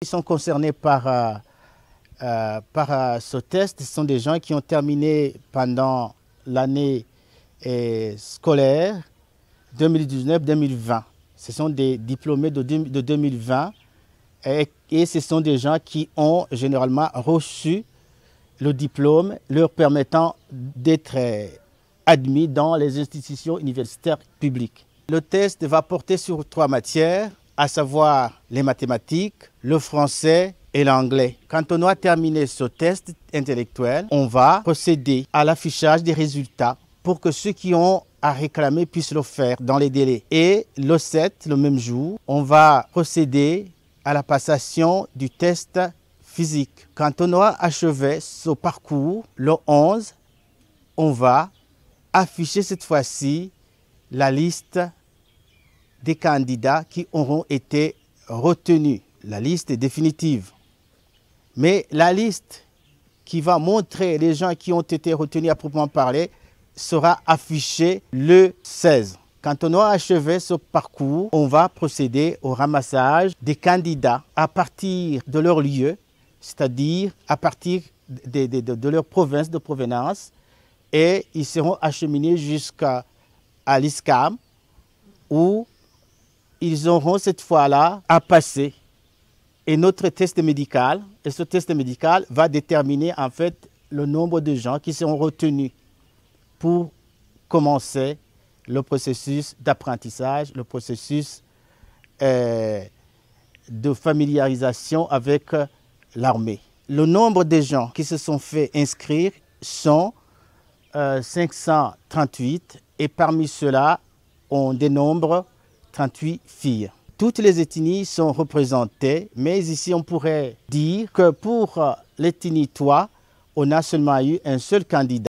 qui sont concernés par, euh, euh, par euh, ce test. sont des gens qui ont terminé pendant l'année scolaire 2019-2020. Ce sont des diplômés de, de 2020 et, et, ce sont des gens qui ont généralement reçu le diplôme leur permettant d'être admis dans les institutions universitaires publiques. Le test va porter sur trois matières à savoir les mathématiques, le français et l'anglais. Quand on aura terminé ce test intellectuel, on va procéder à l'affichage des résultats pour que ceux qui ont à réclamer puissent le faire dans les délais. Et le 7, le même jour, on va procéder à la passation du test physique. Quand on aura achevé ce parcours, le 11, on va afficher cette fois-ci la liste des candidats qui auront été retenus. La liste est définitive. Mais la liste qui va montrer les gens qui ont été retenus à proprement parler sera affichée le 16. Quand on aura achevé ce parcours, on va procéder au ramassage des candidats à partir de leur lieu, c'est-à-dire à partir de, leur province de provenance, et ils seront acheminés jusqu'à l'ISCAM où ils auront cette fois-là à passer. Et notre test médical, et ce test médical va déterminer en fait le nombre de gens qui seront retenus pour commencer le processus d'apprentissage, le processus euh, de familiarisation avec euh, l'armée. Le nombre de gens qui se sont fait inscrire sont 538 euh, et parmi ceux-là, on dénombre 38 filles. Toutes les ethnies sont représentées, mais ici on pourrait dire que pour l'ethnie Tois, on a seulement eu un seul candidat.